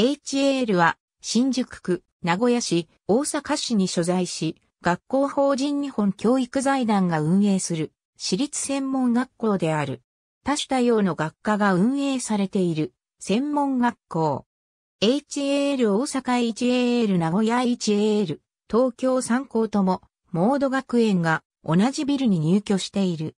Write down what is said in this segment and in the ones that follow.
HAL は新宿区、名古屋市、大阪市に所在し、学校法人日本教育財団が運営する私立専門学校である。多種多様の学科が運営されている専門学校。HAL 大阪 HAL 名古屋 HAL 東京3校ともモード学園が同じビルに入居している。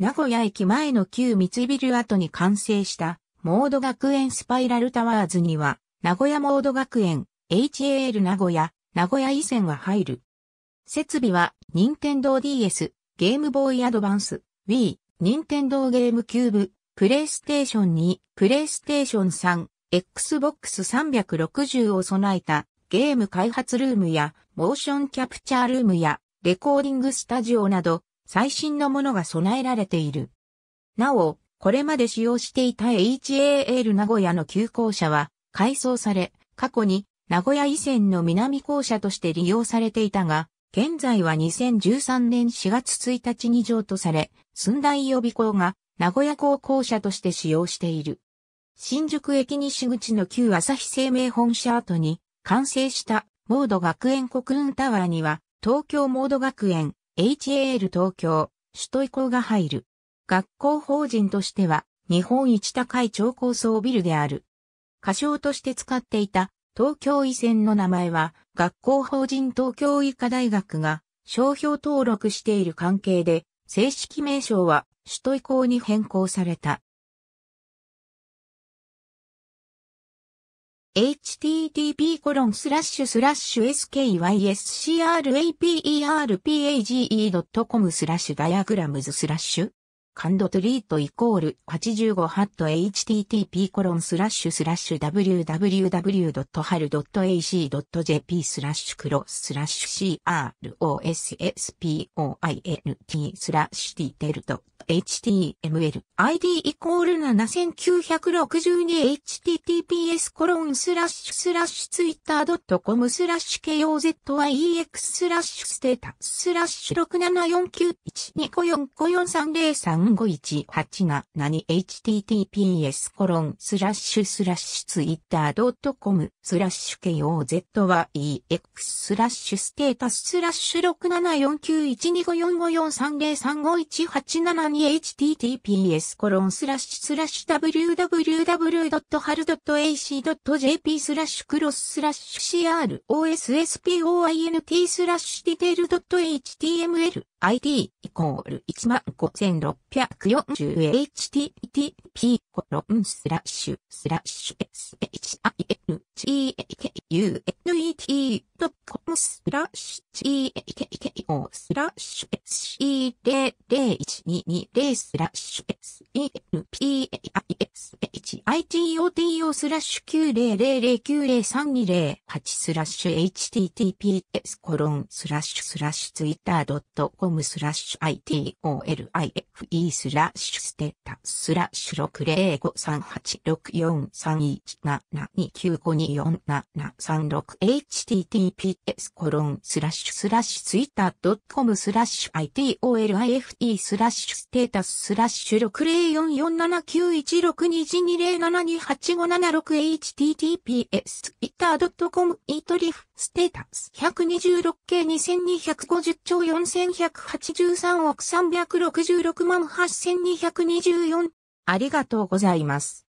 名古屋駅前の旧三ビル跡に完成したモード学園スパイラルタワーズには名古屋モード学園、HAL 名古屋、名古屋以前は入る。設備は、任天堂 DS、ゲームボーイアドバンス、Wii、任天堂ゲームキューブ、プレイステーション2、プレイステーション3、Xbox 360を備えたゲーム開発ルームや、モーションキャプチャールームや、レコーディングスタジオなど、最新のものが備えられている。なお、これまで使用していた HAL 名古屋の旧校舎は、改装され、過去に名古屋以前の南校舎として利用されていたが、現在は2013年4月1日に譲渡され、寸大予備校が名古屋高校舎として使用している。新宿駅西口の旧朝日生命本社跡に完成したモード学園国運タワーには東京モード学園 HAL 東京首都移行が入る。学校法人としては日本一高い超高層ビルである。仮称として使っていた東京医専の名前は学校法人東京医科大学が商標登録している関係で正式名称は首都移行に変更された。http://skyscraperpage.com スラッシュダイアグラムズスラッシュ感度トリートイコール85ハット http コロンスラッシュスラッシュ www.hal.ac.jp スラッシュクロススラッシュ crosspoint スラッシュディテルド html id イコール 7962https コロンスラッシュスラッシュツイッタートコムスラッシュ kozyx スラッシュステータスラッシュ67491 2 4 5 4 3 0 3 3 5 1 8が何 https コロンスラッシュスラッシュツイッター .com スラッシュ kozyx スラッシュステータススラッシュ67491254543035187 2 https コロンスラッシュスラッシュ www.hal.ac.jp スラッシュクロススラッシュ crossspint スラッシュディテール .html i t イコール 15640http コロンスラッシュスラッシュ shilgunet.com スラッシュ c h k o スラッシュ s001 2レースラッシュ s e l p a i s h i t o t o スラッシュ900090328 0スラッシュ HTTPS コロンスラッシュスラッシュツイッター e r c o m スラッシュ ITOLIFE スラッシュステータスラッシュ 60538643179524736https 2コロンスラッシュスラッシュツイッター e r c o m スラッシュ ITOLIFE スラッシュシュステータススラッシュ 604479162102728576https t w i t t e r .com イートリフステータス126 k 2250兆4183億366万8224ありがとうございます。